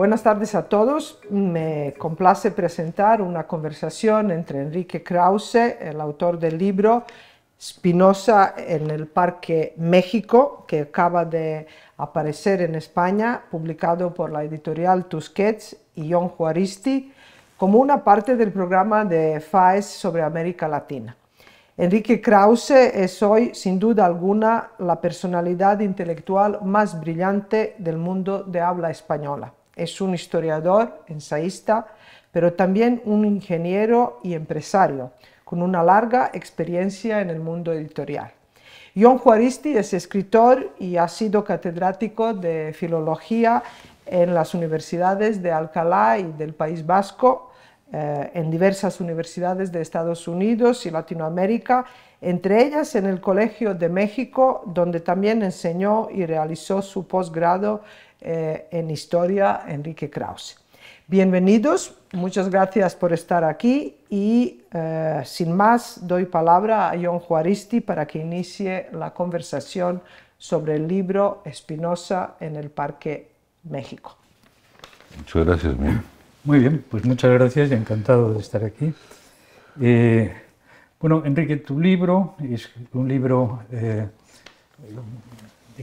Buenas tardes a todos. Me complace presentar una conversación entre Enrique Krause, el autor del libro Spinoza en el Parque México, que acaba de aparecer en España, publicado por la editorial Tusquets y John Juaristi, como una parte del programa de FAES sobre América Latina. Enrique Krause es hoy, sin duda alguna, la personalidad intelectual más brillante del mundo de habla española es un historiador, ensayista, pero también un ingeniero y empresario, con una larga experiencia en el mundo editorial. John Juaristi es escritor y ha sido catedrático de filología en las universidades de Alcalá y del País Vasco, eh, en diversas universidades de Estados Unidos y Latinoamérica, entre ellas en el Colegio de México, donde también enseñó y realizó su posgrado eh, en historia Enrique Krause. Bienvenidos, muchas gracias por estar aquí y eh, sin más doy palabra a John Juaristi para que inicie la conversación sobre el libro Espinosa en el Parque México. Muchas gracias, Mía. Muy bien, pues muchas gracias y encantado de estar aquí. Eh, bueno, Enrique, tu libro es un libro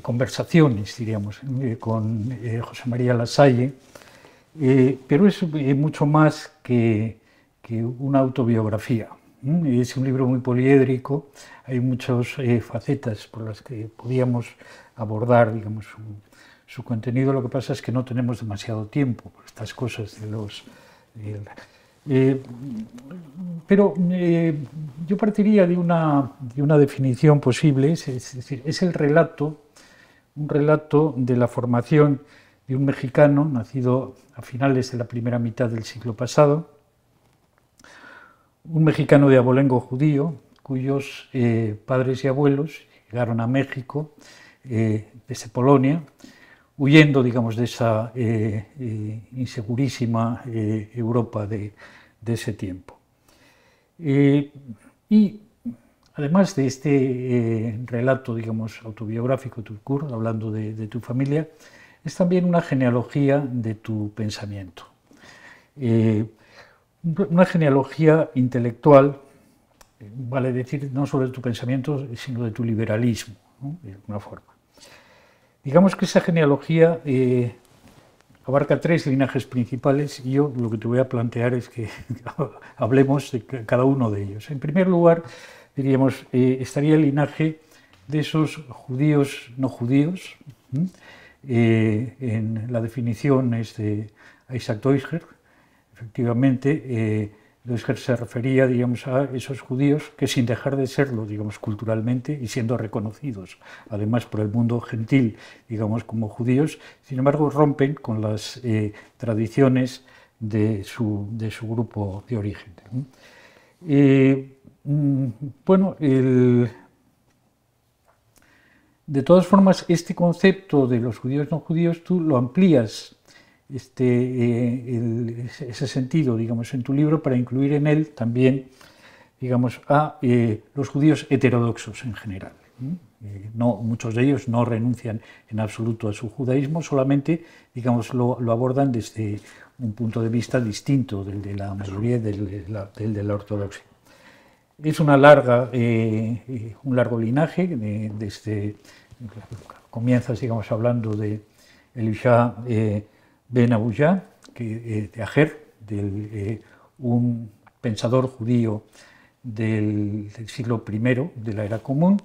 conversaciones, diríamos, eh, con eh, José María Lasalle, eh, pero es mucho más que, una autobiografía. Es un libro muy poliédrico, hay muchas facetas por las que podíamos abordar digamos, su, contenido, lo que pasa es que no tenemos demasiado tiempo por estas cosas de los... pero yo partiría de una, una definición posible, es, decir, es el relato un relato de la formación de un mexicano nacido a finales de la primera mitad del siglo pasado, un mexicano de abolengo judío, cuyos eh, padres y abuelos llegaron a México eh, desde Polonia, huyendo, digamos, de esa eh, insegurísima Europa de, de, ese tiempo. y Además de este eh, relato, digamos, autobiográfico, tu hablando de, tu familia, es también una genealogía de tu pensamiento. Eh, una genealogía intelectual, eh, vale decir, no solo de tu pensamiento, sino de tu liberalismo, de alguna forma. Digamos que esa genealogía abarca tres linajes principales y yo lo que te voy a plantear es que hablemos de cada uno de ellos. En primer lugar, diríamos, eh, estaría el linaje de esos judíos no judíos. Eh, en la definición es de Isaac Deutscher, efectivamente, eh, se refería digamos, a esos judíos que sin dejar de serlo digamos, culturalmente y siendo reconocidos además por el mundo gentil digamos, como judíos, sin embargo rompen con las eh, tradiciones de su, de su, grupo de origen. Eh, Mm, bueno, de todas formas, este concepto de los judíos no judíos tú lo amplías, este, eh, ese sentido, digamos, en tu libro para incluir en él también, digamos, a eh, los judíos heterodoxos en general. Eh, no, muchos de ellos no renuncian en absoluto a su judaísmo, solamente, digamos, lo, abordan desde un punto de vista distinto del de la mayoría del de la ortodoxia es una larga, eh, eh, un largo linaje, de, eh, desde, comienza, sigamos hablando de Elisha Ben Abuyá, de Ajer, un pensador judío del, siglo I de la era común,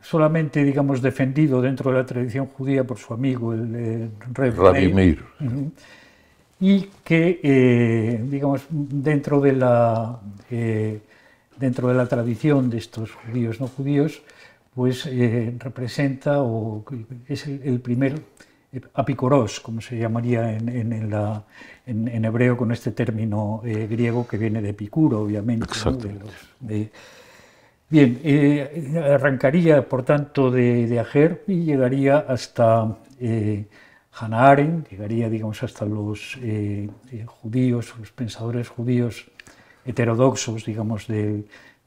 solamente, digamos, defendido dentro de la tradición judía por su amigo, el, rey Vladimir y que, eh, digamos, dentro de, la, eh, dentro de la tradición de estos judíos no judíos, pues eh, representa o es el, primero primer apicoros, como se llamaría en, hebreo con este término griego que viene de Epicuro, obviamente. Bien, arrancaría, por tanto, de, de Ager y llegaría hasta... Hannah Arendt, llegaría digamos, hasta los eh, eh, judíos, los pensadores judíos heterodoxos digamos, de,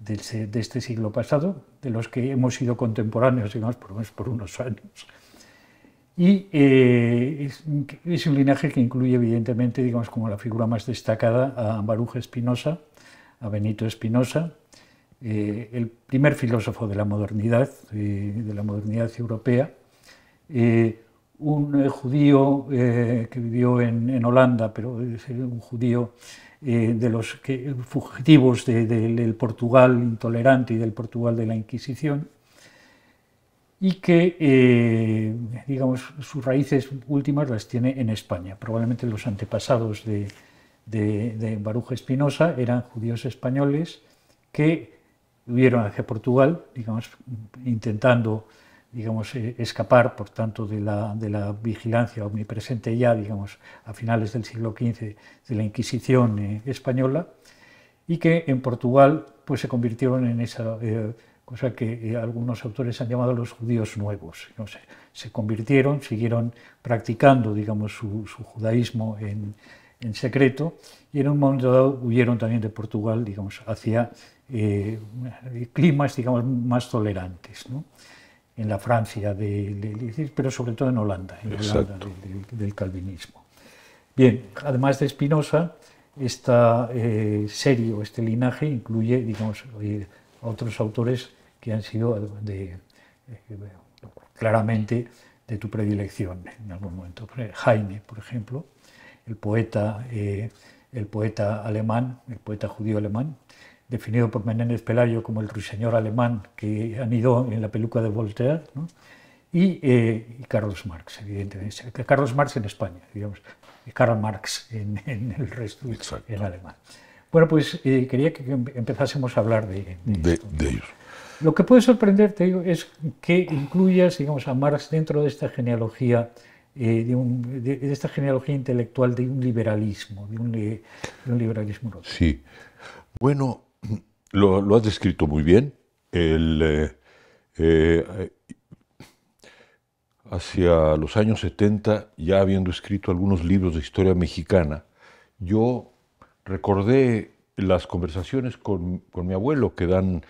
este siglo pasado, de los que hemos sido contemporáneos digamos, por, unos años. Y eh, es, un linaje que incluye evidentemente digamos, como la figura más destacada a Baruch Espinosa, a Benito Espinosa, el primer filósofo de la modernidad, de la modernidad europea, un eh, judío eh, que vivió en, Holanda, pero es eh, un judío de los fugitivos del Portugal intolerante y del Portugal de la Inquisición, y que, digamos, sus raíces últimas las tiene en España. Probablemente los antepasados de, de Baruja Espinosa eran judíos españoles que huyeron hacia Portugal, digamos, intentando digamos, eh, escapar, por tanto, de la, de la, vigilancia omnipresente ya, digamos, a finales del siglo XV de la Inquisición eh, española, y que en Portugal pues, se convirtieron en esa eh, cosa que algunos autores han llamado los judíos nuevos. se convirtieron, siguieron practicando, digamos, su, su judaísmo en, en, secreto, y en un momento dado huyeron también de Portugal, digamos, hacia climas, digamos, más tolerantes en la Francia de de, pero sobre todo en Holanda, en Holanda del, calvinismo. Bien, además de Spinoza, esta eh, serie o este linaje incluye, digamos, eh, otros autores que han sido eh, claramente de tu predilección en algún momento. Heine, por ejemplo, el poeta, el poeta alemán, el poeta judío alemán, definido por Menéndez Pelayo como el ruiseñor alemán que anidó en la peluca de Voltaire, y, Carlos eh, Marx, evidentemente. Carlos Marx en España, digamos, y Karl Marx en, el resto, en alemán. Bueno, pues eh, quería que em, empezásemos a hablar de, ellos. Lo que puede sorprenderte es que incluyas digamos, a Marx dentro de esta genealogía. Eh, de, esta genealogía intelectual de un liberalismo, de un, liberalismo Sí. Bueno, lo, has descrito muy bien. Eh, eh, hacia los años 70, ya habiendo escrito algunos libros de historia mexicana, yo recordé las conversaciones con, mi abuelo que dan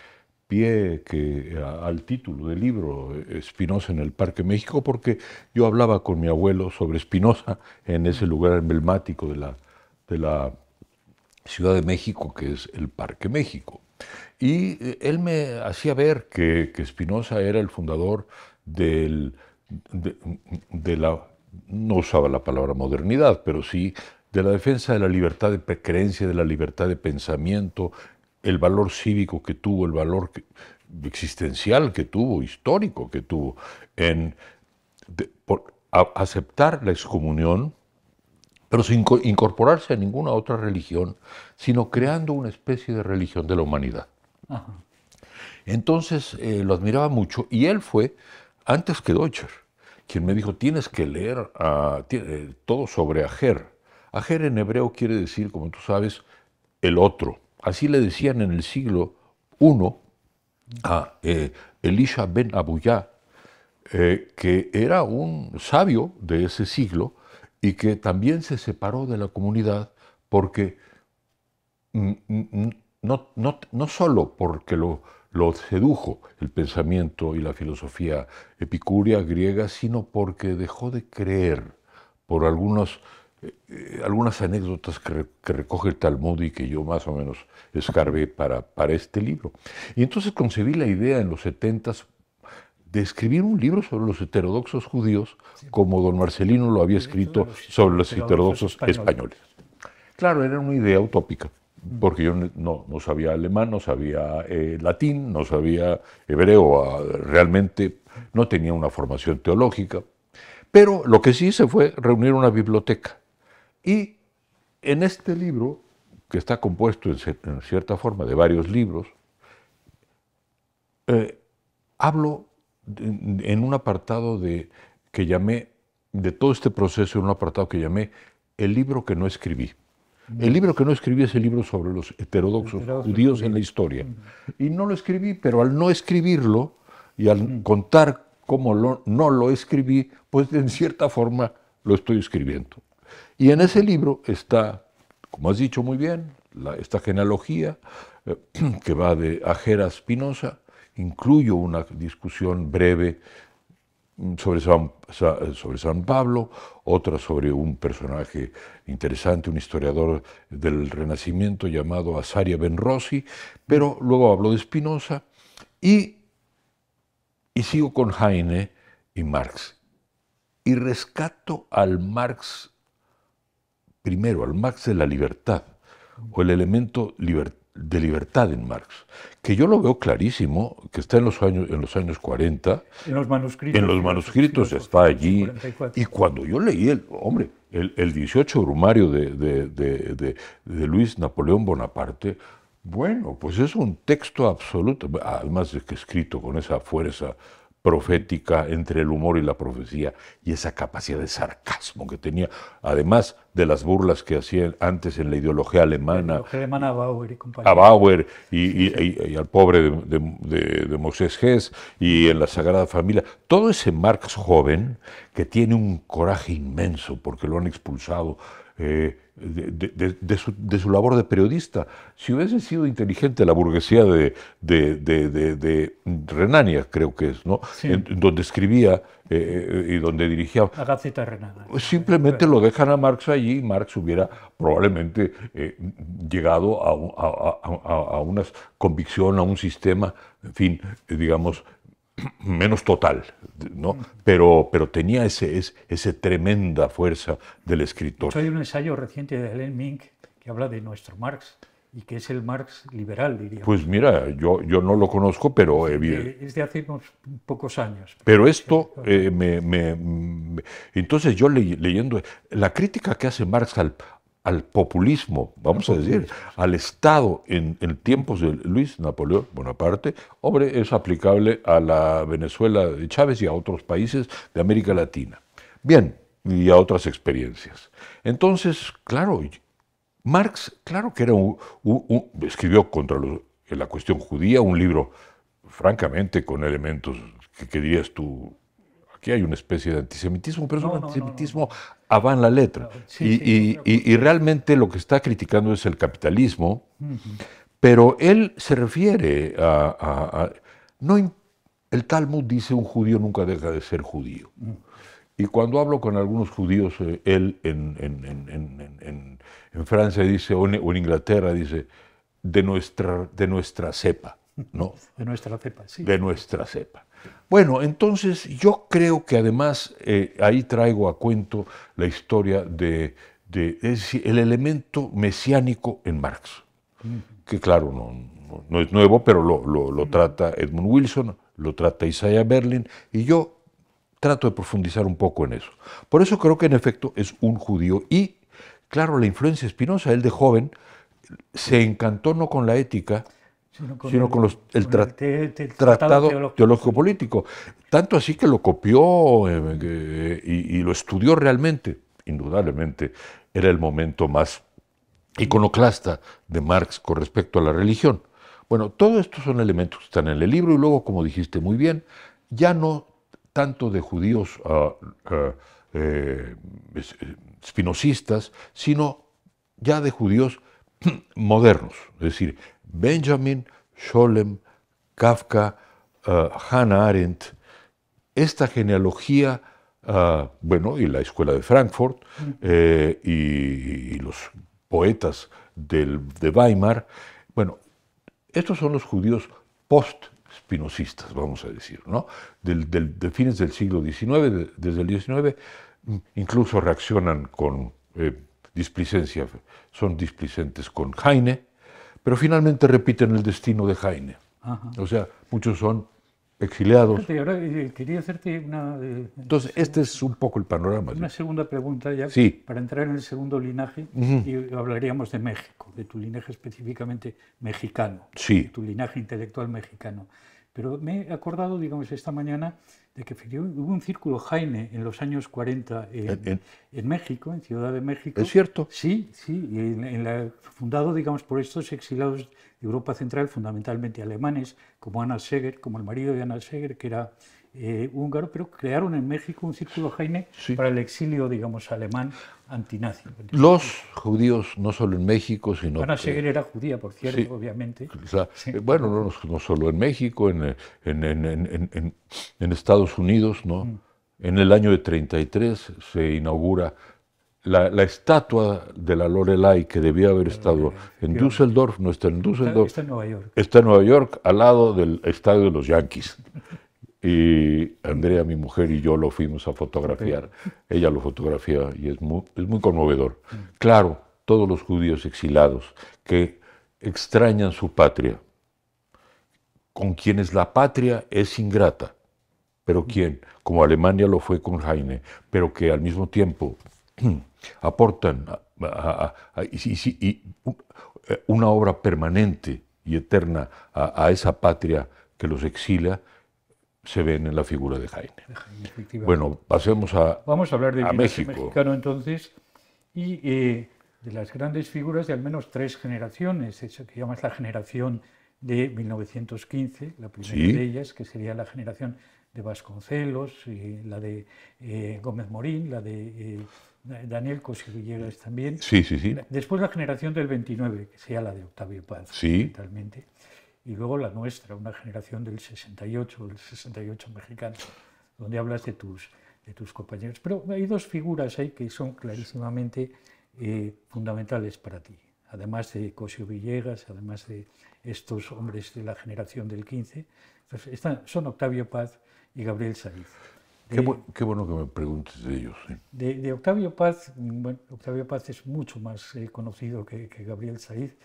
pie que, al título del libro, Espinosa en el Parque México, porque yo hablaba con mi abuelo sobre Espinosa en ese lugar emblemático de la, de la Ciudad de México, que es el Parque México. Y eh, él me hacía ver que, que Spinoza era el fundador del, de, la, no usaba la palabra modernidad, pero sí de la defensa de la libertad de creencia, de la libertad de pensamiento, el valor cívico que tuvo, el valor existencial que tuvo, histórico que tuvo, en por, aceptar la excomunión pero sin incorporarse a ninguna otra religión, sino creando una especie de religión de la humanidad. Entonces eh, lo admiraba mucho y él fue, antes que Deutscher, quien me dijo, tienes que leer eh, todo sobre Ager. Ager en hebreo quiere decir, como tú sabes, el otro. Así le decían en el siglo I a eh, Elisha ben Abuyá, que era un sabio de ese siglo, y que también se separó de la comunidad porque no, no, solo porque lo, lo sedujo el pensamiento y la filosofía epicúrea griega, sino porque dejó de creer por eh, eh, algunas anécdotas que, recoge el Talmud y que yo más o menos escarbé para, para este libro. Y entonces concebí la idea en los setentas de escribir un libro sobre los heterodoxos judíos, como don Marcelino lo había escrito sobre los heterodoxos españoles. Claro, era una idea utópica, porque yo no, no sabía alemán, no sabía eh, latín, no sabía hebreo, ah, realmente no tenía una formación teológica. Pero lo que sí hice fue reunir una biblioteca. Y en este libro, que está compuesto en, cierta forma de varios libros, eh, hablo en un apartado de, que llamé, de todo este proceso, en un apartado que llamé El libro que no escribí. El libro que no escribí es el libro sobre los heterodoxos, judíos en la historia. Y no lo escribí, pero al no escribirlo y al contar cómo no lo escribí, pues en cierta forma lo estoy escribiendo. Y en ese libro está, como has dicho muy bien, la, esta genealogía eh, que va de Ajera Spinoza incluyo una discusión breve sobre San, sobre San Pablo, otra sobre un personaje interesante, un historiador del Renacimiento llamado Asaria Ben Rossi, pero luego hablo de Spinoza y, y sigo con Heine y Marx. Y rescato al Marx, primero, al Marx de la libertad, o el elemento libertad de libertad en Marx, que yo lo veo clarísimo, que está en los años, en los años 40. En los manuscritos. En los manuscritos está allí. Y cuando yo leí, el, hombre, el, 18 brumario de, de, de, Luis Napoleón Bonaparte, bueno, pues es un texto absoluto, además de que escrito con esa fuerza profética entre el humor y la profecía y esa capacidad de sarcasmo que tenía, además de las burlas que hacían antes en la ideología alemana. alemana a Bauer y y, al pobre de, de, de Moisés Gess y en la Sagrada Familia. Todo ese Marx joven que tiene un coraje inmenso porque lo han expulsado eh, de, su, labor de periodista. Si hubiese sido inteligente la burguesía de, de, Renania, creo que es, ¿no? donde escribía eh, eh, y donde dirigía. La Gaceta Renania. Simplemente lo dejan a Marx allí y Marx hubiera probablemente llegado a, a una convicción, a un sistema, en fin, digamos, menos total, ¿no? Pero, pero tenía ese, tremenda fuerza del escritor. Hay un ensayo reciente de Helen Mink que habla de nuestro Marx y que es el Marx liberal, diría. Pues mira, yo, yo no lo conozco, pero... es de hace unos pocos años. Pero esto, eh, me, entonces yo leyendo, la crítica que hace Marx al, al populismo, vamos a decir, al Estado en, tiempos de Luis Napoleón Bonaparte, hombre, es aplicable a la Venezuela de Chávez y a otros países de América Latina. Bien, y a otras experiencias. Entonces, claro, Marx, claro que era un, escribió contra la cuestión judía un libro, francamente, con elementos que, que dirías tú que hay una especie de antisemitismo, pero es un antisemitismo a van la letra. Ah, y, realmente lo que está criticando es el capitalismo, pero él se refiere a... el Talmud dice un judío nunca deja de ser judío. Mm. Y cuando hablo con algunos judíos, eh, él en, en, Francia dice, o en, Inglaterra dice, de nuestra, de nuestra cepa. ¿no? De nuestra cepa, sí. De nuestra cepa. Bueno, entonces yo creo que además eh, ahí traigo a cuento la historia de, el elemento mesiánico en Marx, que claro, no, es nuevo, pero lo, lo trata Edmund Wilson, lo trata Isaiah Berlin, y yo trato de profundizar un poco en eso. Por eso creo que en efecto es un judío y, claro, la influencia espinosa, él de joven, se encantó no con la ética, sino con, el, los, tratado, teológico-político. Tanto así que lo copió eh, eh, y, lo estudió realmente. Indudablemente era el momento más iconoclasta de Marx con respecto a la religión. Bueno, todos estos son elementos que están en el libro y luego, como dijiste muy bien, ya no tanto de judíos uh, sino ya de judíos modernos, es decir, Benjamin, Scholem, Kafka, eh, Hannah Arendt, esta genealogía, eh, bueno, y la Escuela de Frankfurt mm. eh, y, los poetas de Weimar, bueno, estos son los judíos post spinocistas, vamos a decir, ¿no? de fines del siglo XIX, desde el XIX, mm, incluso reaccionan con displicencia, son displicentes con Heine, pero finalmente repiten el destino de Jaime. O sea, muchos son exiliados. Ahora, eh, quería hacerte una... Eh, Entonces, este es un poco el panorama. Una segunda pregunta ya, para entrar en el segundo linaje, y hablaríamos de México, de tu linaje específicamente mexicano, sí. tu linaje intelectual mexicano. Pero me he acordado, digamos, esta mañana de que hubo un círculo Jaime en los años 40 en, México, en Ciudad de México. ¿Es cierto? Sí, sí, fundado, digamos, por estos exilados de Europa Central, fundamentalmente alemanes, como Anna Seger, como el marido de Anna Seger, que era eh, húngaro, pero crearon en México un círculo Jaime para el exilio, digamos, alemán antinazi. Los judíos, no solo en México, sino... Ana era judía, por cierto, obviamente. Eh, bueno, no, solo en México, en, Estados Unidos, ¿no? Mm. En el año de 33 se inaugura la, estatua de la Lorelai que debía haber estado en Düsseldorf, no está en Düsseldorf. está en Nueva York. Está en Nueva York, al lado del estadio de los Yankees. Y Andrea, mi mujer, y yo lo fuimos a fotografiar. Ella lo fotografía y es muy, conmovedor. Claro, todos los judíos exilados que extrañan su patria, con quienes la patria es ingrata. Pero quién, como Alemania lo fue con Heine, pero que al mismo tiempo aportan una obra permanente y eterna a, esa patria que los exila se ven en la figura de Jaime. Bueno, pasemos a Vamos a hablar de México. entonces y eh, de las grandes figuras de al menos tres generaciones, eso que llamas la generación de 1915, la primera de ellas, que sería la generación de Vasconcelos, eh, la de eh, Gómez Morín, la de Daniel Cosiguilleras también. Sí, sí, sí. Después la generación del 29, que sería la de Octavio Paz, sí y luego la nuestra, una generación del 68, el 68 mexicano, donde hablas de tus, de tus compañeros. Pero hay dos figuras ahí que son clarísimamente eh, fundamentales para ti, además de Cosio Villegas, además de estos hombres de la generación del 15, pues están, son Octavio Paz y Gabriel Saiz. qué, bueno que me preguntes de ellos. De, Octavio Paz, mm, bueno, Octavio Paz es mucho más eh, conocido que, que Gabriel Saiz,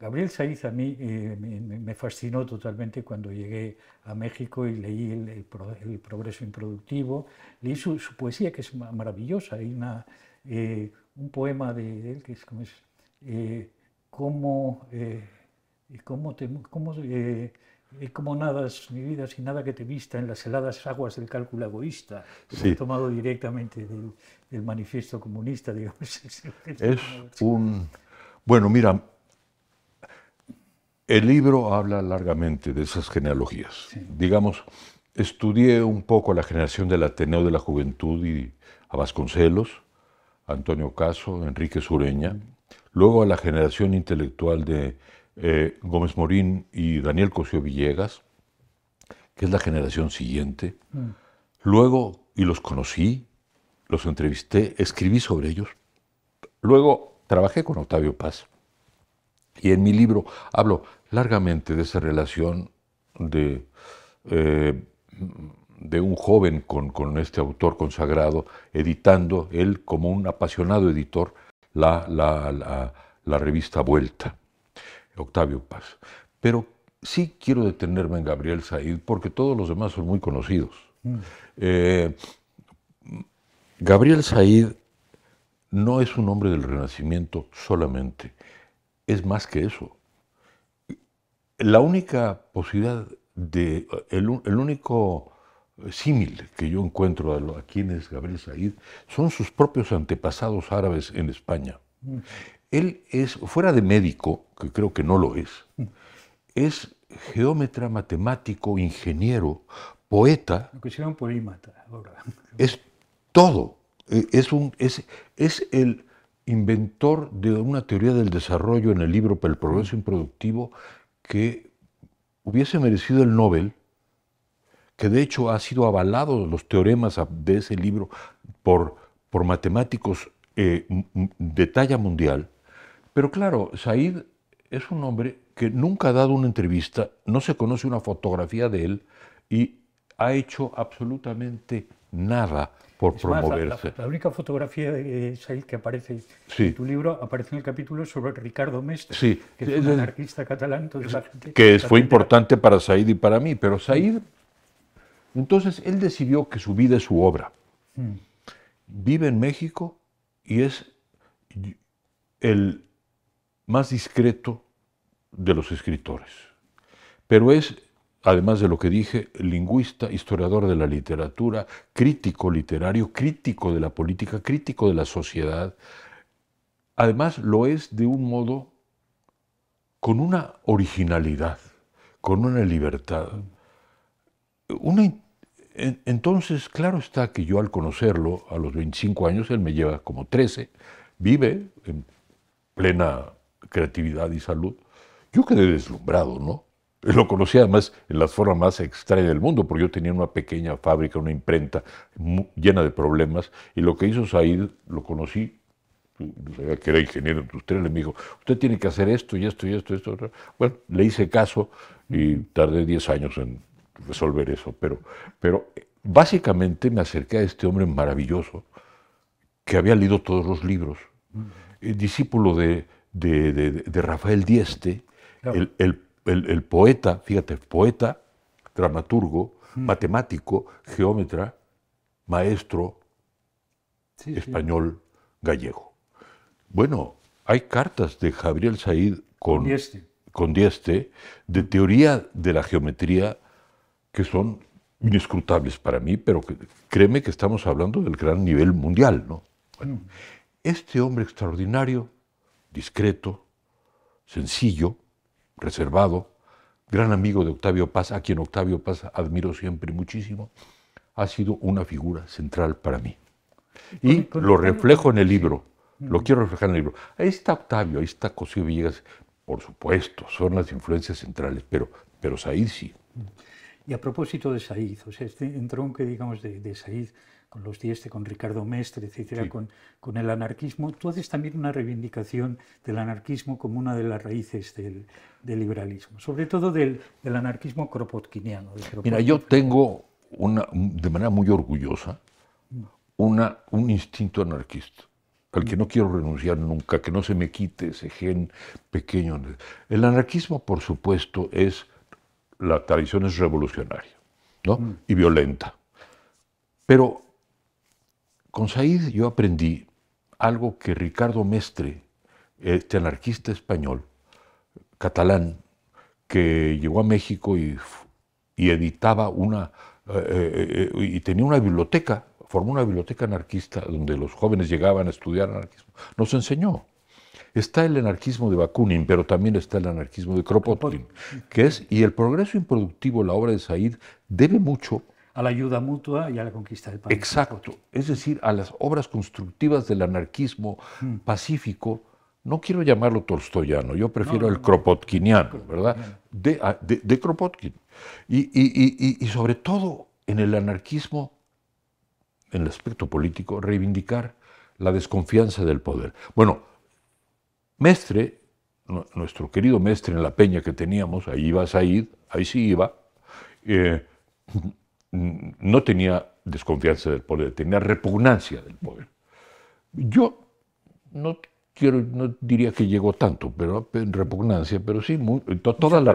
Gabriel Saiz a mí eh, me fascinó totalmente cuando llegué a México y leí el, progreso improductivo, leí su, poesía que es maravillosa, hay una, eh, un poema de él que es como es, eh, cómo, cómo, te, nadas mi vida sin nada que te vista en las heladas aguas del cálculo egoísta, he tomado directamente del, del manifiesto comunista, digamos. Es un... Bueno, mira, el libro habla largamente de esas genealogías. Digamos, estudié un poco a la generación del Ateneo de la Juventud y a Vasconcelos, Antonio Caso, Enrique Sureña, luego a la generación intelectual de eh, Gómez Morín y Daniel Cosío Villegas, que es la generación siguiente. Mm. Luego, y los conocí, los entrevisté, escribí sobre ellos. Luego trabajé con Octavio Paz. Y en mi libro hablo largamente de esa relación de, eh, de un joven con, este autor consagrado, editando él como un apasionado editor la, la, revista Vuelta, Octavio Paz. Pero sí quiero detenerme en Gabriel Said porque todos los demás son muy conocidos. Mm. Eh, Gabriel Said no es un hombre del Renacimiento solamente, es más que eso. La única posibilidad de, el, único símil que yo encuentro a, lo, a, quien es Gabriel Said son sus propios antepasados árabes en España. Mm. Él es, fuera de médico, que creo que no lo es, mm. es geómetra, matemático, ingeniero, poeta. Lo que se llama ahora. Es todo. E, es, un, es, el inventor de una teoría del desarrollo en el libro «Para El progreso mm. improductivo que hubiese merecido el Nobel, que de hecho ha sido avalado los teoremas de ese libro por, matemáticos eh, de talla mundial. Pero claro, Said es un hombre que nunca ha dado una entrevista, no se conoce una fotografía de él y ha hecho absolutamente nada por es promoverse. la, única fotografía de Said que aparece en tu libro aparece en el capítulo sobre Ricardo Mestre, que es, un anarquista catalán. que fue importante para Said y para mí, pero Said, entonces él decidió que su vida es su obra. Hmm. Vive en México y es el más discreto de los escritores, pero es además de lo que dije, lingüista, historiador de la literatura, crítico literario, crítico de la política, crítico de la sociedad. Además lo es de un modo con una originalidad, con una libertad. entonces, claro está que yo al conocerlo a los 25 años, él me lleva como 13, vive en plena creatividad y salud, yo quedé deslumbrado, ¿no? Eh, lo conocí además en la forma más extraña del mundo, porque yo tenía una pequeña fábrica, una imprenta llena de problemas, y lo que hizo Said, lo conocí, mm, que era ingeniero industrial, le dijo, usted tiene que hacer esto y esto y esto y esto. Bueno, le hice caso y tardé 10 años en resolver eso, pero, pero eh, básicamente me acerqué a este hombre maravilloso que había leído todos los libros, mm. eh, discípulo de, de, Rafael Dieste, el, el el, poeta, fíjate, poeta, dramaturgo, hmm. matemático, geómetra, maestro español gallego. Bueno, hay cartas de Gabriel Said con, con Dieste de teoría de la geometría que son inescrutables para mí, pero créeme que estamos hablando del gran nivel mundial. ¿no? Hmm. este hombre extraordinario, discreto, sencillo, reservado, gran amigo de Octavio Paz, a quien Octavio Paz admiro siempre muchísimo, ha sido una figura central para mí. Y lo reflejo en el libro, lo quiero reflejar en el libro. Ahí está Octavio, ahí está Cosío Villegas, por supuesto, son las influencias centrales, pero, pero Said sí. Y a propósito de Said, o sea, este entronque, digamos, de, de con los Dieste, con Ricardo Mestre, etcétera, con, con, el anarquismo. Tú haces también una reivindicación del anarquismo como una de las raíces del, del liberalismo, sobre todo del, del anarquismo kropotkiniano. Mira, yo tengo una, de manera muy orgullosa mm. una, un instinto anarquista al que no mm. quiero renunciar nunca, que no se me quite ese gen pequeño. El anarquismo, por supuesto, es la tradición es revolucionaria ¿no? Mm. y violenta. Pero con Said yo aprendí algo que Ricardo Mestre, este anarquista español, catalán, que llegó a México y, editaba una, eh, eh, eh, y tenía una biblioteca, formó una biblioteca anarquista donde los jóvenes llegaban a estudiar anarquismo, nos enseñó. Está el anarquismo de Bakunin, pero también está el anarquismo de Kropotkin, que es, y el progreso improductivo, la obra de Said, debe mucho a la ayuda mutua y a la conquista del país. Exacto, es decir, a las obras constructivas del anarquismo hmm. pacífico, no quiero llamarlo tolstoyano, yo prefiero el kropotkiniano, ¿verdad? Ah, de, Kropotkin. Y, sobre todo en el anarquismo, en el aspecto político, reivindicar la desconfianza del poder. Bueno, Mestre, nuestro querido Mestre en la peña que teníamos, ahí iba Said, ahí sí iba, eh, Mm, no tenía desconfianza del poder, tenía repugnancia del poder. Yo no diría que llegó tanto, pero repugnancia, pero sí, toda la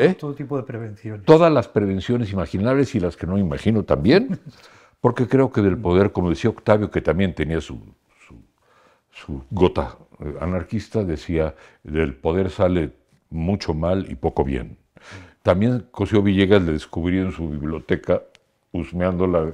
¿eh? todo, tipo de prevención Todas las prevenciones imaginables y las que no imagino también, porque creo que del poder, como decía Octavio, que también tenía su, su gota eh, anarquista, decía, del poder sale mucho mal y poco bien. También Cosío Villegas le descubrí en su biblioteca, husmeándola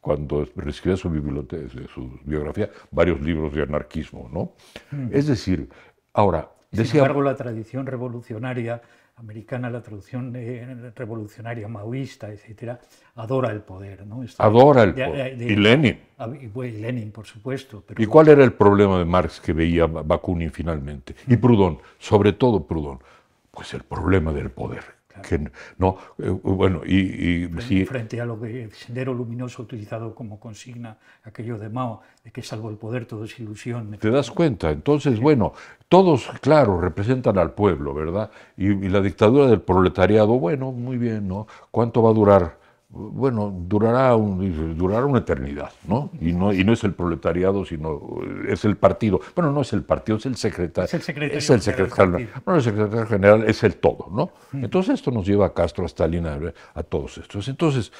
cuando escribía eh, su, biografía, varios libros de anarquismo. ¿no? Mm. Es decir, ahora... Decía... Sin embargo, la tradición revolucionaria americana, la traducción eh, revolucionaria maoísta, etcétera, adora el poder. ¿no? adora el poder. y Lenin. Ah, pues, y, Lenin, por supuesto. ¿Y cuál era el problema de Marx que veía Bakunin finalmente? Y mm. Proudhon, sobre todo Proudhon, pues el problema del poder. Que no, eh, bueno, y, frente, sí. a lo que el Sendero Luminoso utilizado como consigna, aquello de Mao, de que salvo el poder todo es ilusión. ¿Te das cuenta? Entonces, bueno, todos, claro, representan al pueblo, ¿verdad? Y, y, la dictadura del proletariado, bueno, muy bien, ¿no? ¿Cuánto va a durar? bueno, durará, una eternidad, ¿no? Y, ¿no? es el proletariado, sino eh, es el partido. Bueno, no es el partido, es el secretario. Es el secretario, es el secretario general. el secretario general es el todo, ¿no? Entonces esto nos lleva a Castro, a Stalin, a, todos estos. Entonces,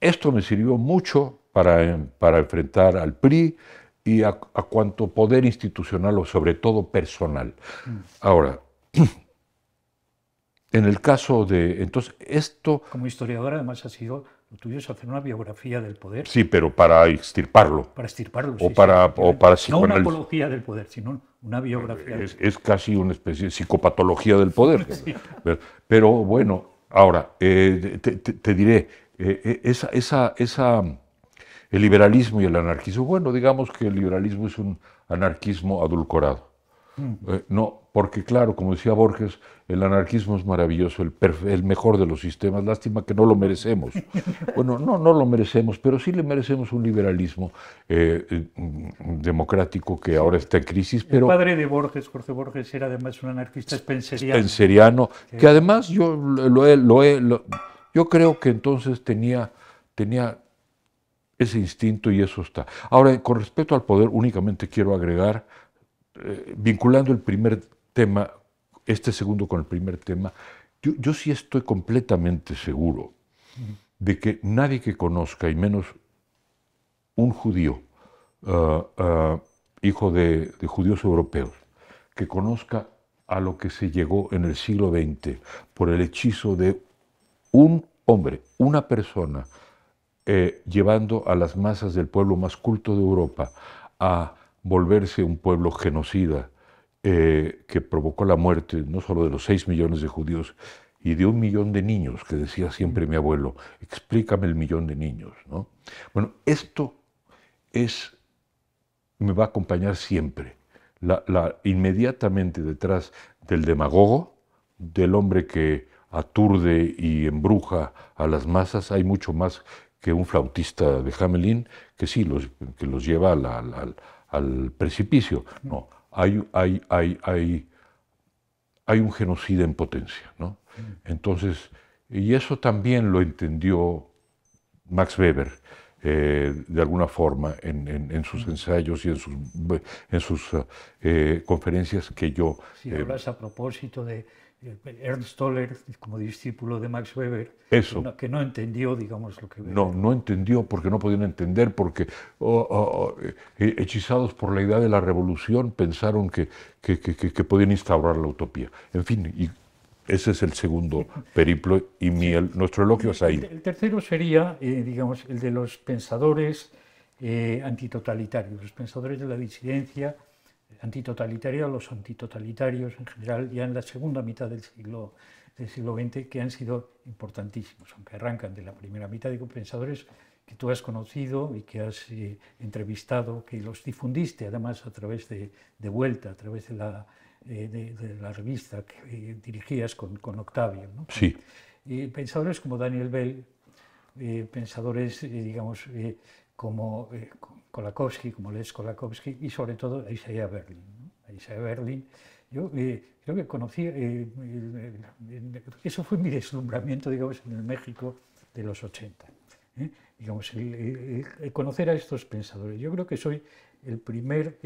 esto me sirvió mucho para, enfrentar al PRI y a, a cuanto poder institucional o sobre todo personal. Ahora, en el caso de, entonces, esto... Como historiador, además, ha sido, lo tuyo es hacer una biografía del poder. Sí, pero para extirparlo. Para extirparlo, o sí, Para, o para No una apología del poder, sino una biografía. Es, es casi una especie de psicopatología del poder. Pero bueno, ahora, eh, te, diré, eh, eh, esa, esa, esa, el liberalismo y el anarquismo, bueno, digamos que el liberalismo es un anarquismo adulcorado Mm. Eh, no, porque claro, como decía Borges, el anarquismo es maravilloso, el, mejor de los sistemas, lástima que no lo merecemos. Bueno, no, no lo merecemos, pero sí le merecemos un liberalismo eh, eh, democrático que ahora está en crisis. Pero el padre de Borges, Jorge Borges, era además un anarquista penseriano. que además yo lo yo creo que entonces tenía, tenía ese instinto y eso está. Ahora, con respecto al poder, únicamente quiero agregar eh, vinculando el primer tema, este segundo con el primer tema, yo, sí estoy completamente seguro de que nadie que conozca, y menos un judío, ah, ah, hijo de, judíos europeos, que conozca a lo que se llegó en el siglo XX por el hechizo de un hombre, una persona, eh, llevando a las masas del pueblo más culto de Europa a volverse un pueblo genocida eh, que provocó la muerte no solo de los 6 millones de judíos y de un millón de niños, que decía siempre mi abuelo, explícame el millón de niños. ¿no? Bueno, esto es, me va a acompañar siempre, la, inmediatamente detrás del demagogo, del hombre que aturde y embruja a las masas, hay mucho más que un flautista de Hamelin, que sí, los, que los lleva al al precipicio. No, hay, hay, hay, hay un genocida en potencia. ¿no? Entonces, y eso también lo entendió Max Weber. Eh, de alguna forma en, sus ensayos y en sus, en sus eh, conferencias que yo... Si hablas eh, a propósito de Ernst Toller, como discípulo de Max Weber, Que, no, entendió, digamos, lo que... No, no entendió porque no podían entender, porque oh, oh, oh, eh, hechizados por la idea de la revolución pensaron que, que, que, podían instaurar la utopía. En fin, y ese es el segundo periplo y nuestro elogio es ahí. El, tercero sería, eh, digamos, el de los pensadores eh, antitotalitarios, los pensadores de la disidencia, antitotalitarias, los antitotalitarios en general, ya en la segunda mitad del siglo, del siglo XX, que han sido importantísimos, aunque arrancan de la primera mitad, digo, pensadores que tú has conocido y que has eh, entrevistado, que los difundiste además a través de, Vuelta, a través de la, eh, de, la revista que eh, dirigías con, Octavio. Sí. pensadores como Daniel Bell, pensadores, digamos, como eh, Kolakowski, como Les Kolakowski, y sobre todo a Isaiah Berlin. ¿no? Isaiah Berlin, yo eh, creo que conocí, eh, eso fue mi deslumbramiento, digamos, en el México de los 80. Digamos, el, conocer a estos pensadores. Yo creo que soy el primer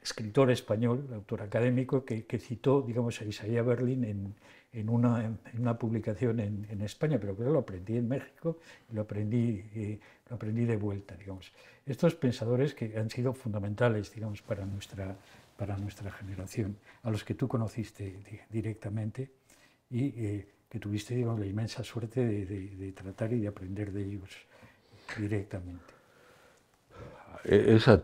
escritor español, autor académico, que, citó digamos, a Isaiah Berlin en, en, una, publicación en, España, pero que lo aprendí en México, lo aprendí aprendí de vuelta, digamos. Estos pensadores que han sido fundamentales, digamos, para nuestra, para nuestra generación, a los que tú conociste directamente y eh, que tuviste, digamos, la inmensa suerte de, tratar y de aprender de ellos directamente. E, esa,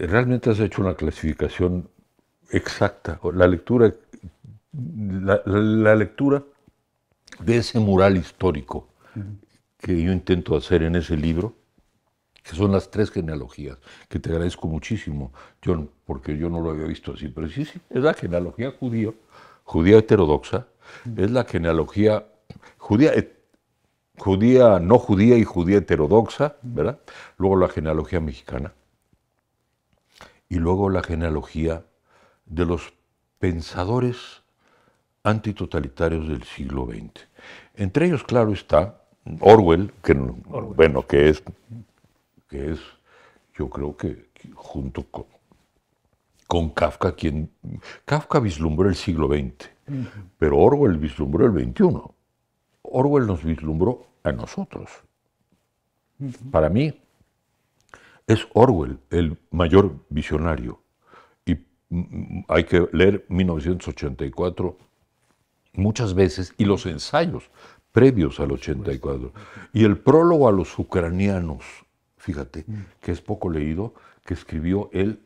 realmente has hecho una clasificación exacta. La lectura, la, lectura de ese mural histórico que yo intento hacer en ese libro que son las tres genealogías, que te agradezco muchísimo, John, porque yo no lo había visto así, pero sí, sí, es la genealogía judía, judía heterodoxa, es la genealogía judía, eh, judía no judía y judía heterodoxa, ¿verdad? Luego la genealogía mexicana y luego la genealogía de los pensadores antitotalitarios del siglo XX. Entre ellos, claro está, Orwell, que, bueno, que es que es, yo creo que, junto con, con Kafka, quien Kafka vislumbró el siglo XX, pero Orwell vislumbró el XXI. Orwell nos vislumbró a nosotros. Para mí es Orwell el mayor visionario. Y mm, mm, hay que leer 1984 muchas veces y los ensayos previos al 84. Y el prólogo a los ucranianos fíjate, mm. que es poco leído, que escribió el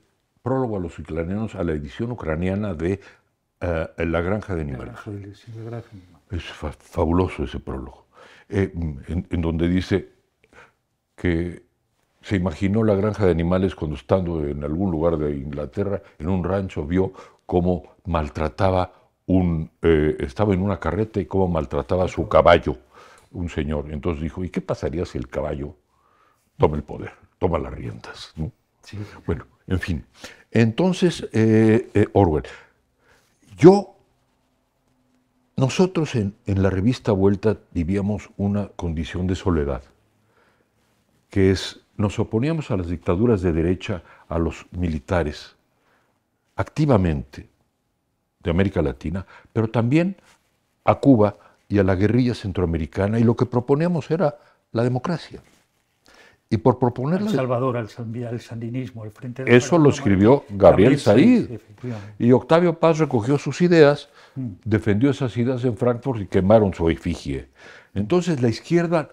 prólogo a los ucranianos a la edición ucraniana de eh, La granja de animales. Es fabuloso ese prólogo, eh, en, donde dice que se imaginó la granja de animales cuando estando en algún lugar de Inglaterra, en un rancho, vio cómo maltrataba un, eh, estaba en una carreta y cómo maltrataba a su caballo, un señor. Entonces dijo, ¿y qué pasaría si el caballo toma el poder, toma las riendas. Sí. Bueno, en fin. Entonces, eh, eh, Orwell, yo, nosotros en, en, la revista Vuelta vivíamos una condición de soledad, que es, nos oponíamos a las dictaduras de derecha, a los militares, activamente, de América Latina, pero también a Cuba y a la guerrilla centroamericana, y lo que proponíamos era la democracia y por proponerle... El Salvador, al, sandinismo, al frente de Eso lo escribió Gabriel, Said. y Octavio Paz recogió sus ideas, mm. defendió esas ideas en Frankfurt y quemaron su efigie. Entonces la izquierda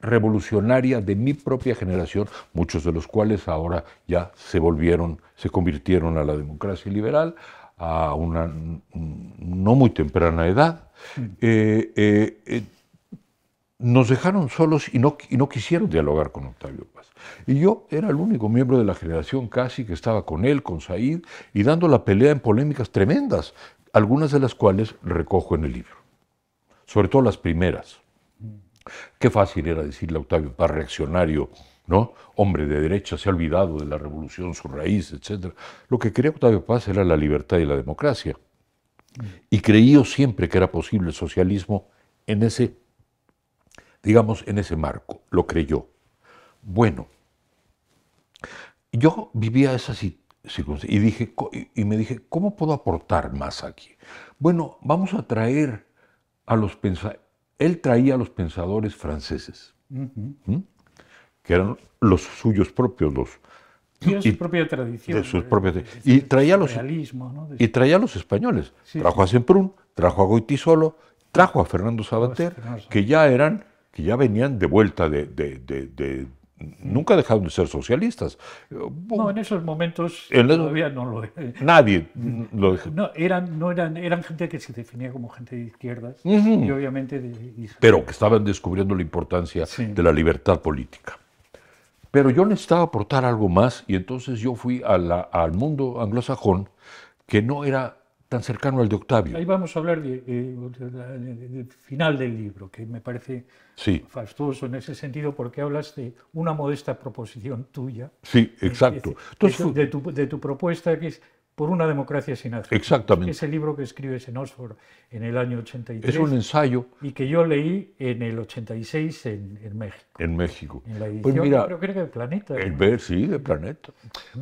revolucionaria de mi propia generación, muchos de los cuales ahora ya se volvieron, se convirtieron a la democracia liberal a una no muy temprana edad, mm. eh, eh, eh, nos dejaron solos y no, no quisieron dialogar con Octavio Paz. Y yo era el único miembro de la generación casi que estaba con él, con Said, y dando la pelea en polémicas tremendas, algunas de las cuales recojo en el libro, sobre todo las primeras. Qué fácil era decirle a Octavio Paz, reaccionario, ¿no? hombre de derecha, se ha olvidado de la revolución, su raíz, etc. Lo que creía Octavio Paz era la libertad y la democracia. Y creí siempre que era posible el socialismo en ese digamos, en ese marco, lo creyó. Bueno, yo vivía esa circunstancia y, dije, y me dije, ¿cómo puedo aportar más aquí? Bueno, vamos a traer a los pensadores, él traía a los pensadores franceses, que eran los suyos propios, los... su propia tradición. sus ¿eh? propias, y, traía los, y traía a los españoles. trajo a Semprún, trajo a Goitisolo, trajo a Fernando Sabater, que ya eran ya venían de vuelta de... de, de, nunca dejaron de ser socialistas. No, en esos momentos en todavía no lo Nadie lo No, eran, no eran, eran gente que se definía como gente de izquierdas y obviamente de Pero que estaban descubriendo la importancia de la libertad política. Pero yo necesitaba aportar algo más y entonces yo fui a la, al mundo anglosajón que no era tan cercano al de Octavio. Ahí vamos a hablar del final del libro, que me parece sí. fastuoso en ese sentido, porque hablas de una modesta proposición tuya. Sí, eh, exacto. de, tu, propuesta, que es por una democracia sin África. Exactamente. Ese libro que escribes en Oxford en el año 83. Es un ensayo. Y que yo leí en el 86 en, México. En México. En la pues mira, creo que de Planeta. El ver, sí, de Planeta.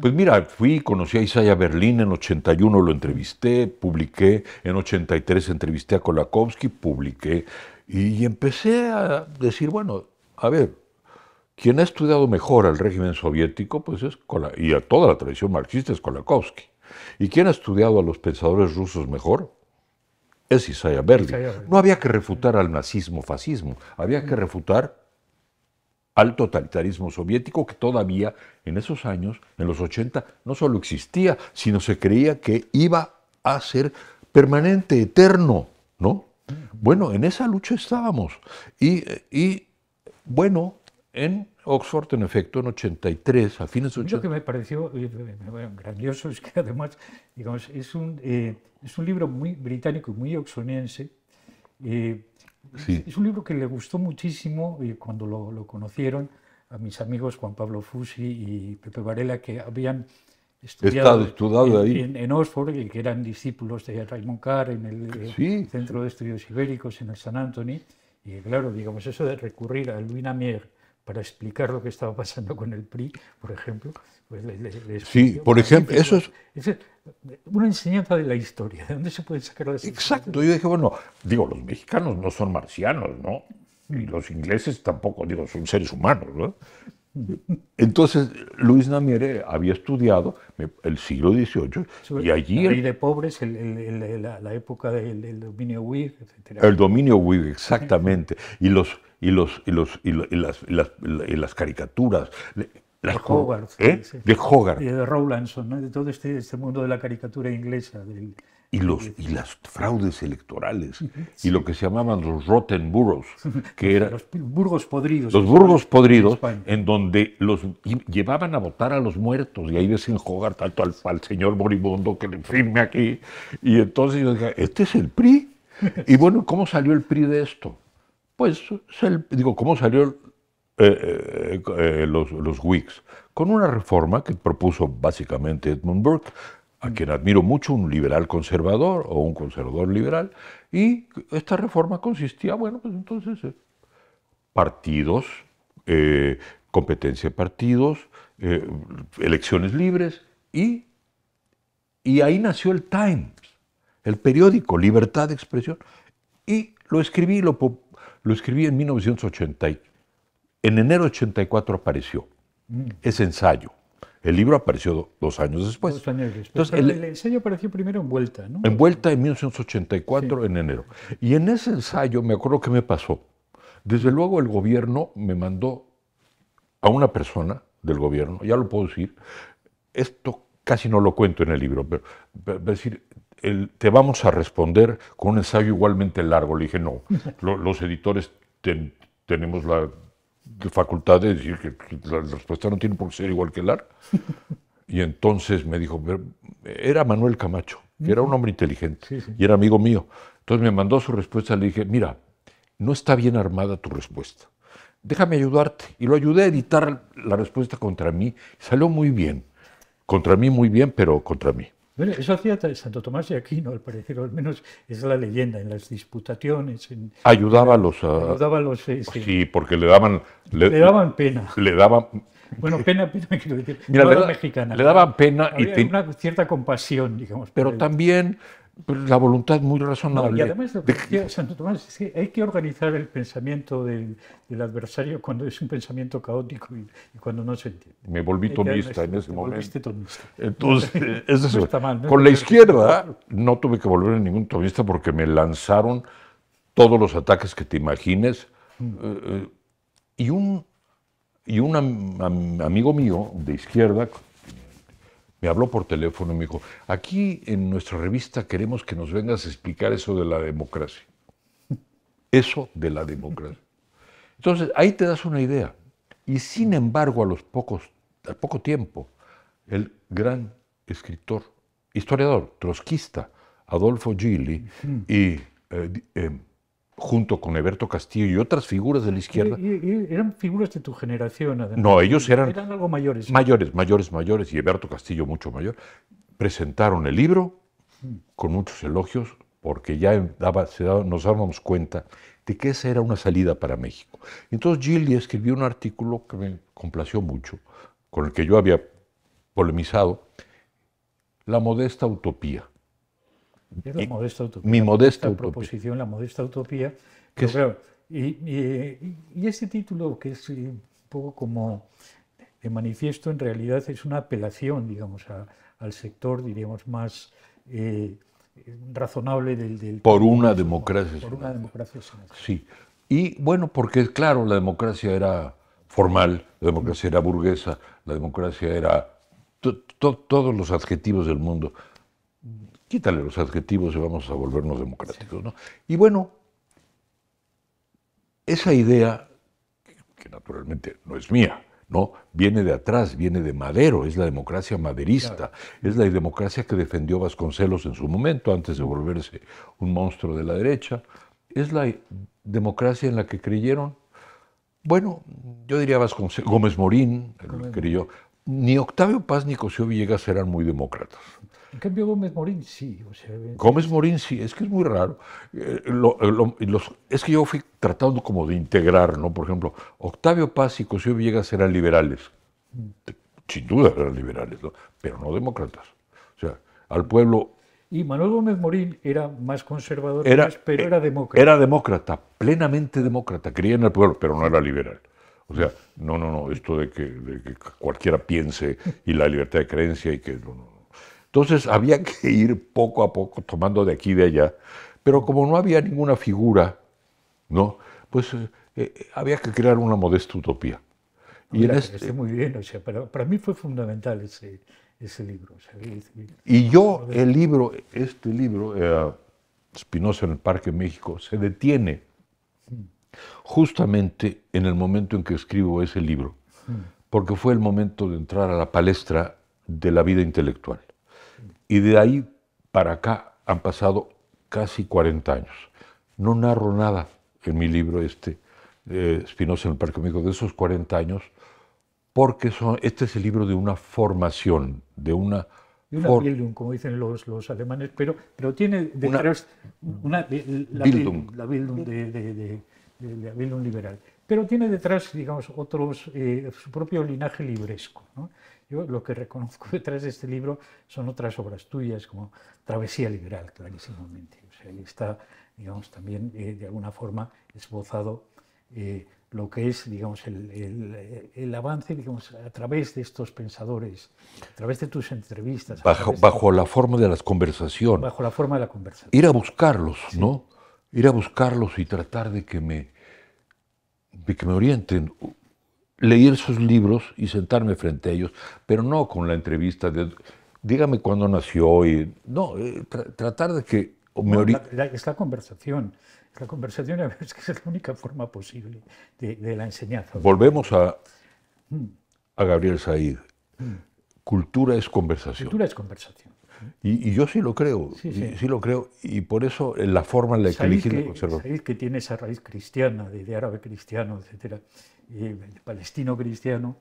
Pues mira, fui, conocí a Isaiah Berlín en 81, lo entrevisté, publiqué. En 83 entrevisté a Kolakowski, publiqué. Y empecé a decir, bueno, a ver, quien ha estudiado mejor al régimen soviético, pues es y a toda la tradición marxista es Kolakowski. ¿Y quién ha estudiado a los pensadores rusos mejor? Es Isaiah Berlin. No había que refutar al nazismo-fascismo, había que mm. refutar al totalitarismo soviético que todavía en esos años, en los 80, no solo existía, sino se creía que iba a ser permanente, eterno, ¿no? Mm. Bueno, en esa lucha estábamos. y bueno, en Oxford, en efecto, en 83, a fines de 83. Lo que me pareció eh, eh, grandioso es que además, digamos, es un, eh, es un libro muy británico y muy oxoniense. es, un libro que le gustó muchísimo cuando lo, conocieron a mis amigos Juan Pablo Fusi y Pepe Varela, que habían estudiado, estudiado en, ahí. En, Oxford y que eran discípulos de Raymond Carr en el Centro de Estudios Ibéricos en el San Antonio. Y claro, digamos, eso de recurrir a Luis Namier para explicar lo que estaba pasando con el PRI, por ejemplo. Pues le, sí, por ejemplo, eso es... Una enseñanza de la historia, ¿de dónde se puede sacar las Exacto, yo dije, bueno, digo, los mexicanos no son marcianos, ¿no? Y los ingleses tampoco, digo, son seres humanos, ¿no? Entonces, Luis Namiere había estudiado el siglo XVIII y allí... Y de pobres, la, época del dominio Whig, etc. El dominio Whig, exactamente. Y los y, los, y, los, y, las, las, caricaturas. de Hogarth. ¿eh? De Hogarth. Y de Rowlandson, ¿no? de todo este, este, mundo de la caricatura inglesa. y, los, y las fraudes electorales, y lo que se llamaban los Rotten Burros, que eran... los burgos podridos. Los burgos podridos, en donde los llevaban a votar a los muertos, y ahí ves en Hogarth tanto al, señor moribundo que le firme aquí, y entonces yo dije, este es el PRI. Y bueno, ¿cómo salió el PRI de esto? Pues, digo, ¿cómo salió eh, eh, eh, los, Whigs? Con una reforma que propuso básicamente Edmund Burke, a mm. quien admiro mucho, un liberal conservador o un conservador liberal, y esta reforma consistía, bueno, pues entonces, partidos, competencia de partidos, elecciones libres, y, y ahí nació el Times, el periódico Libertad de Expresión, y lo escribí, lo, lo escribí en 1980. En enero 84 apareció mm. ese ensayo. El libro apareció dos años después. Dos años el, ensayo apareció primero en Vuelta, ¿no? En Vuelta en 1984, en enero. Y en ese ensayo me acuerdo que me pasó. Desde luego el gobierno me mandó a una persona del gobierno, ya lo puedo decir, esto casi no lo cuento en el libro, pero, pero decir, te vamos a responder con un ensayo igualmente largo. Le dije, no, los editores tenemos la facultad de decir que, la respuesta no tiene por qué ser igual que larga. Y entonces me dijo, era Manuel Camacho, que era un hombre inteligente y era amigo mío. Entonces me mandó su respuesta, y le dije, mira, no está bien armada tu respuesta. Déjame ayudarte. Y lo ayudé a editar la respuesta contra mí. Salió muy bien. Contra mí muy bien, pero contra mí. Bueno, eso hacía Santo Tomás de Aquino, al parecer, al menos es la leyenda, en las disputaciones. ayudaba a los... Ah, ayudaba a los pues este, sí, porque le daban... Le, daban pena. Le daban... Bueno, pena, pena, quiero decir, Mira, mexicana. Le daban pena y... una cierta compasión, digamos. Pero también pues, la voluntad muy razonable. y además lo que decía Santo Tomás es que hay que organizar el pensamiento del, adversario cuando es un pensamiento caótico y, cuando no se entiende. Me volví tomista en ese momento. Entonces, Con la izquierda no tuve que volver a ningún tomista porque me lanzaron todos los ataques que te imagines. Mm. Eh, eh, y un, y un amigo mío de izquierda, me habló por teléfono y me dijo, aquí en nuestra revista queremos que nos vengas a explicar eso de la democracia. Eso de la democracia. Entonces, ahí te das una idea. Y sin embargo, a los pocos, al poco tiempo, el gran escritor, historiador, trotskista, Adolfo Gili y eh, em, junto con Eberto Castillo y otras figuras de la izquierda. eran figuras de tu generación, además. No, ellos eran, eran algo mayores. Mayores, mayores, mayores, y Eberto Castillo mucho mayor. Presentaron el libro con muchos elogios, porque ya nos dábamos cuenta de que esa era una salida para México. Entonces Gilly escribió un artículo que me complació mucho, con el que yo había polemizado, La modesta utopía modesta utopía. Mi modesta utopía. proposición, la modesta utopía. Que y, este título, que es eh, un poco como de manifiesto, en realidad es una apelación, digamos, al sector, diríamos, más eh, razonable del, por una democracia. Por una democracia. Sí. Y bueno, porque claro, la democracia era formal, la democracia era burguesa, la democracia era todos los adjetivos del mundo quítale los adjetivos y vamos a volvernos democráticos. Y bueno, esa idea, que naturalmente no es mía, ¿no? Viene de atrás, viene de Madero, es la democracia maderista, es la democracia que defendió Vasconcelos en su momento, antes de volverse un monstruo de la derecha, es la democracia en la que creyeron, bueno, yo diría Vasconcelos, Gómez Morín, creyó, ni Octavio Paz ni Cosío Villegas eran muy demócratas. En cambio, Gómez Morín sí. O sea, eh, Gómez Morín sí, es que es muy raro. Eh, eh, es que yo fui tratando como de integrar, ¿no? Por ejemplo, Octavio Paz y Cosío Villegas eran liberales. Mm. Sin duda eran liberales, ¿no? pero no demócratas. O sea, al pueblo. Y Manuel Gómez Morín era más conservador, era, pero era demócrata. Era demócrata, plenamente demócrata, creía en el pueblo, pero no era liberal. O sea, no, no, no, esto de que, cualquiera piense y la libertad de creencia y que. no, entonces había que ir poco a poco tomando de aquí y de allá, pero como no había ninguna figura, ¿no? pues eh, eh, había que crear una modesta utopía. Y este muy bien, o para, mí fue fundamental ese, ese libro. y yo, el libro, este libro, eh, Spinoza en el Parque México, se detiene justamente en el momento en que escribo ese libro, mm. porque fue el momento de entrar a la palestra de la vida intelectual. Y de ahí para acá han pasado casi 40 años. No narro nada en mi libro este, eh, Espinosa en el Parque conmigo de esos 40 años, porque son, este es el libro de una formación, de una... De una bildung, como dicen los, alemanes, pero, pero tiene detrás una, bildung, la bildung de, la bildung liberal, pero tiene detrás, digamos, otros, eh, su propio linaje libresco. ¿no? Yo lo que reconozco detrás de este libro son otras obras tuyas, como Travesía Liberal, clarísimamente. O sea, está, digamos, también eh, de alguna forma esbozado eh, lo que es, digamos, el, avance, digamos, a través de estos pensadores, a través de tus entrevistas. Bajo, la forma de las conversaciones. Bajo la forma de la conversación. Ir a buscarlos, ¿no? Ir a buscarlos y tratar de que me, de que me orienten leer sus libros y sentarme frente a ellos, pero no con la entrevista de, dígame cuándo nació y... No, eh, tratar de que... es la conversación. La conversación es que es la única forma posible de, la enseñanza. Volvemos a, mm. a Gabriel Said. Mm. Cultura es conversación. Cultura es conversación. Y, yo sí lo creo, sí, lo creo, y por eso eh, la forma en la que elegí la conservo, Sabéis que tiene esa raíz cristiana, de, árabe cristiano, etcétera, palestino cristiano.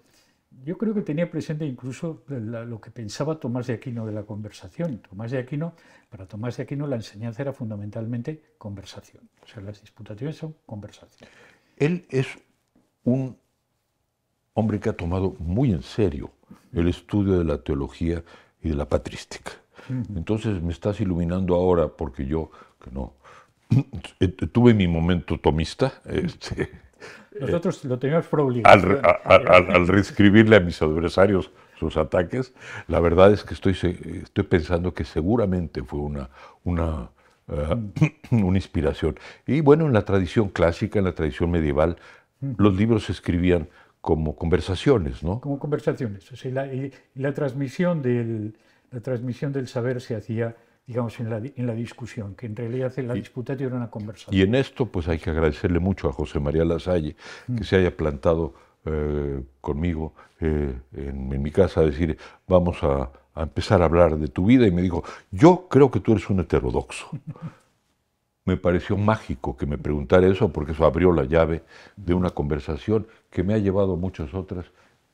Yo creo que tenía presente incluso lo que pensaba Tomás de Aquino de la conversación. Tomás de Aquino, para Tomás de Aquino la enseñanza era fundamentalmente conversación. O sea, las disputaciones son conversación. Él es un hombre que ha tomado muy en serio el estudio de la teología y de la patrística. Entonces me estás iluminando ahora porque yo, que no, eh, tuve mi momento tomista. Este, eh, Nosotros lo teníamos por Al, reescribirle a mis adversarios sus ataques, la verdad es que estoy, estoy pensando que seguramente fue una, una, eh, una inspiración. Y bueno, en la tradición clásica, en la tradición medieval, los libros se escribían como conversaciones, ¿no? Como conversaciones. O sea, la, la transmisión del, la transmisión del saber se hacía digamos, en la, discusión, que en realidad la disputa era una conversación. Y en esto, pues hay que agradecerle mucho a José María Lasalle que mm. se haya plantado eh, conmigo eh, en, mi casa a decir, vamos a, a, empezar a hablar de tu vida, y me dijo, yo creo que tú eres un heterodoxo. me pareció mágico que me preguntara eso, porque eso abrió la llave de una conversación que me ha llevado a muchas otras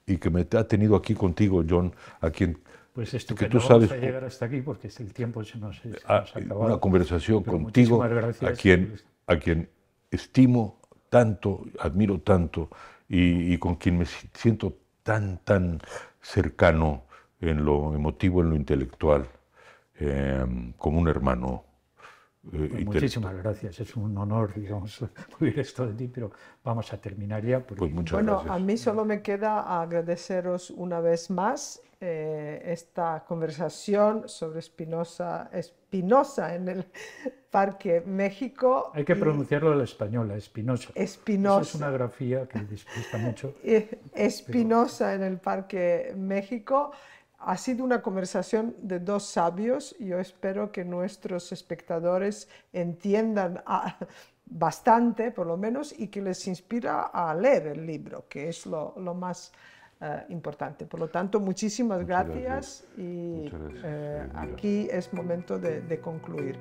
y que me ha tenido aquí contigo, John, a quien pues esto que tú sabes. Vamos llegar hasta aquí porque el tiempo se nos, ah, ha Una conversación contigo, a quien, pues, a quien estimo tanto, admiro tanto y, con quien me siento tan, tan cercano en lo emotivo, en lo intelectual, em, como un hermano. Eh, pues muchísimas gracias, es un honor, digamos, oír esto de ti, pero vamos a terminar ya. Pues muchas bueno, a mí solo me queda agradeceros una vez más eh, esta conversación sobre Espinosa, en el Parque México. Hay que pronunciarlo en español, Espinosa. Espinosa. es una grafía que disgusta mucho. Eh, Espinosa en el Parque México. Ha sido una conversación de dos sabios. Yo espero que nuestros espectadores entiendan ah, bastante, por lo menos, y que les inspira a leer el libro, que es lo, lo más eh, importante. Por lo tanto, muchísimas gracias, y eh, aquí es momento de concluir.